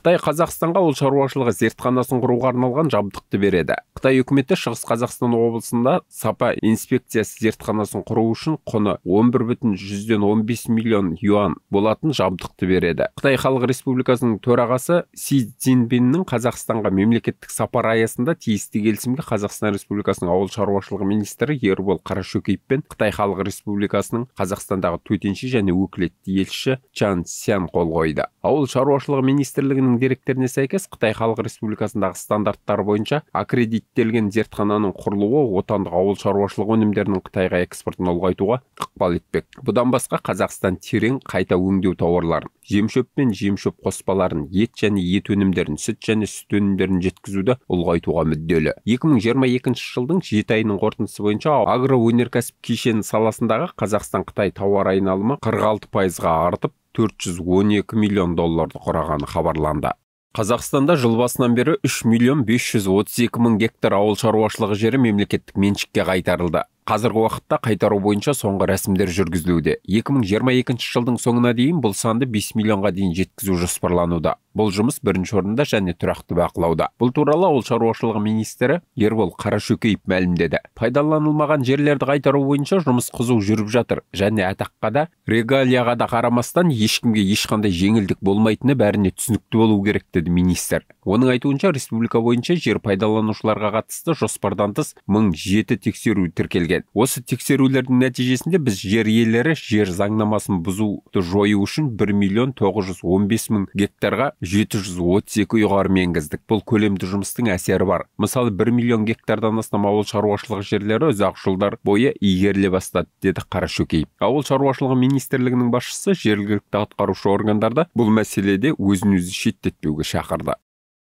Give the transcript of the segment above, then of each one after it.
қытай қазақстанға ауыл шаруашылығы зертханасын құруға арналған жабдықты береді қытай үкіметі шығыс қазақстан облысында сапа инспекциясы зертханасын құру үшін құны бір бүтін жүзден он миллион юан болатын жабдықты береді қытай халық республикасының төрағасы си цзиньпиннің қазақстанға мемлекеттік сапар аясында тиісті келісімге қазақстан республикасының ауыл шаруашылығы министрі ербол қарашөкеев пен қытай халық республикасының қазақстандағы төтенше және өкілетті елшісі чан сян қол қойды ауыл шаруашылығы министрлігінің агенттігінің деректеріне сәйкес қытай халық республикасындағы стандарттар бойынша аккредиттелген зертхананың құрылуы отандық ауыл шаруашылығы өнімдерінің қытайға экспортын ұлғайтуға ықпал етпек бұдан басқа қазақстан терең қайта өңдеу тауарларын жем пен жемшөп қоспаларын ет және ет өнімдерін сүт және сүт өнімдерін жеткізуді ұлғайтуға мүдделі 2022 жылдың жеті айының қорытындысы бойынша агроөнеркәсіп кешені саласындағы қазақстан қытай тауар айналымы 46 пайызға артып 412 миллион долларды құрағаны хабарланды қазақстанда жыл басынан бері 3 миллион 532 мың гектар ауыл шаруашылығы жері мемлекеттік меншікке қайтарылды қазіргі уақытта қайтару бойынша соңғы рәсімдер жүргізілуде 2022 жылдың соңына дейін бұл санды 5 миллионға дейін жеткізу жоспарлануда бұл жұмыс бірінші орында және тұрақты бақылауда бұл туралы ауыл шаруашылығы министрі ербол қарашөкеев мәлімдеді пайдаланылмаған жерлерді қайтару бойынша жұмыс қызу жүріп жатыр және атаққа да регалияға да қарамастан ешкімге ешқандай жеңілдік болмайтыны бәріне түсінікті болу керек деді министр оның айтуынша республика бойынша жер пайдаланушыларға қатысты жоспардан тыс мың жеті тексеру тіркелген осы тексерулердің нәтижесінде біз жер иелері жер заңнамасын бұзуды жою үшін бір миллион тоғыз жүз он бес мың гектарға 732 ұйғарым енгіздік бұл көлемді жұмыстың әсері бар мысалы 1 миллион гектардан астам ауыл шаруашылығы жерлері ұзақ жылдар бойы игеріле бастады деді қарашөкеев ауыл шаруашылығы министрлігінің басшысы жергілікті атқарушы органдарды бұл мәселеде өзін өзі шеттетпеуге шақырды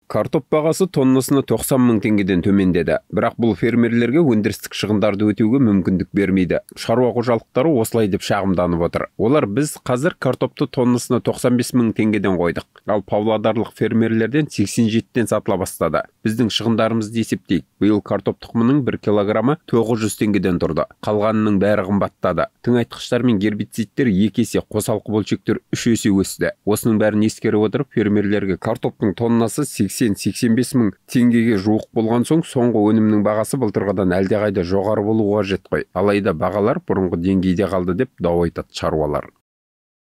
картоп бағасы тоннасына 90 мың теңгеден төмендеді бірақ бұл фермерлерге өндірістік шығындарды өтеуге мүмкіндік бермейді шаруа қожалықтары осылай деп шағымданып отыр олар біз қазір картопты тоннасына 95 мың теңгеден қойдық ал павлодарлық фермерлерден 87-тен сатыла бастады біздің шығындарымызды есептейік биыл картоп тұқымының бір килограммы 900 теңгеден тұрды қалғанының бәрі қымбаттады тыңайтқыштар мен гербицидтер екі есе қосалқы бөлшектер үш есе өсті осының бәрін ескере отырып фермерлерге картоптың тоннасы сексен сексен сексен бес мың теңгеге жуық болған соң соңғы өнімнің бағасы былтырғыдан әлдеқайда жоғары болуға қажет қой алайда бағалар бұрынғы деңгейде қалды деп дау айтады шаруалар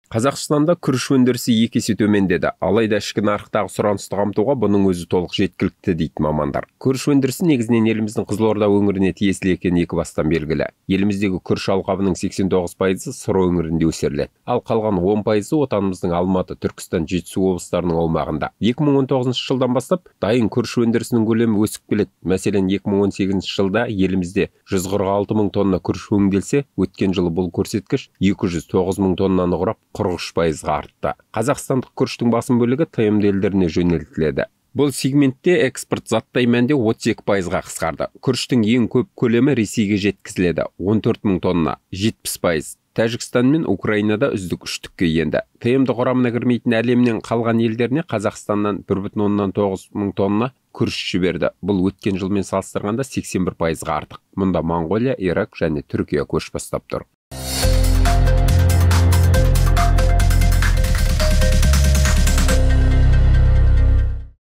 қазақстанда күріш өндірісі екі есе төмендеді алайда ішкі нарықтағы сұранысты қамтуға бұның өзі толық жеткілікті дейді мамандар күріш өндірісі негізінен еліміздің қызылорда өңіріне тиесілі екені екі бастан белгілі еліміздегі күріш алқабының тоғыз пайызы сыр өңірінде өсіріледі ал қалған он пайызы отанымыздың алматы түркістан жетісу облыстарының аумағында тоғызыншы жылдан бастап дайын күріш өндірісінің көлемі өсіп келеді мәселен 2018 жылда елімізде алты мың тонна күріш өңделсе өткен жылы бұл көрсеткіш тоғыз мың тоннаны құрап қырық үш пайызға артты қазақстандық күріштің басым бөлігі тмд елдеріне жөнелтіледі бұл сегментте экспорт заттай мәнде 32 пайызға қысқарды күріштің ең көп көлемі ресейге жеткізіледі 14 мың тонна жетпіс пайыз тәжікстан мен украинада үздік үштікке енді тмд құрамына кірмейтін әлемнің қалған елдеріне қазақстаннан бір бүтін оннан тоғыз мың тонна күріш жіберді бұл өткен жылмен салыстырғанда 81 пайызға артық мұнда моңғолия ирак және түркия көш бастап тұр